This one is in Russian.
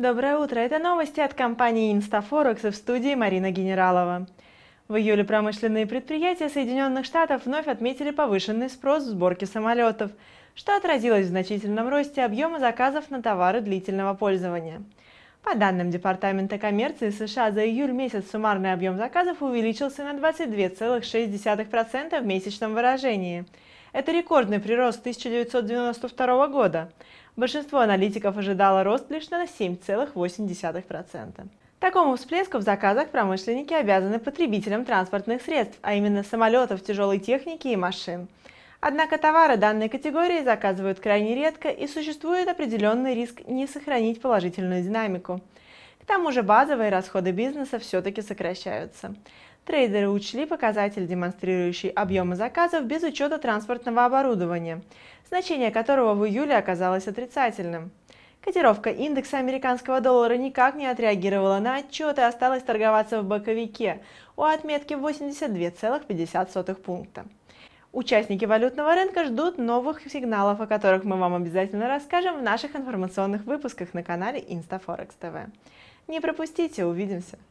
Доброе утро! Это новости от компании «Инстафорекс» и в студии Марина Генералова. В июле промышленные предприятия Соединенных Штатов вновь отметили повышенный спрос в сборке самолетов, что отразилось в значительном росте объема заказов на товары длительного пользования. По данным Департамента коммерции США, за июль месяц суммарный объем заказов увеличился на 22,6% в месячном выражении. Это рекордный прирост 1992 года – Большинство аналитиков ожидало рост лишь на 7,8%. Такому всплеску в заказах промышленники обязаны потребителям транспортных средств, а именно самолетов, тяжелой техники и машин. Однако товары данной категории заказывают крайне редко и существует определенный риск не сохранить положительную динамику. К тому же базовые расходы бизнеса все-таки сокращаются. Трейдеры учли показатель, демонстрирующий объемы заказов без учета транспортного оборудования, значение которого в июле оказалось отрицательным. Котировка индекса американского доллара никак не отреагировала на отчет и осталась торговаться в боковике у отметки 82,50 пункта. Участники валютного рынка ждут новых сигналов, о которых мы вам обязательно расскажем в наших информационных выпусках на канале InstaForex TV. Не пропустите, увидимся!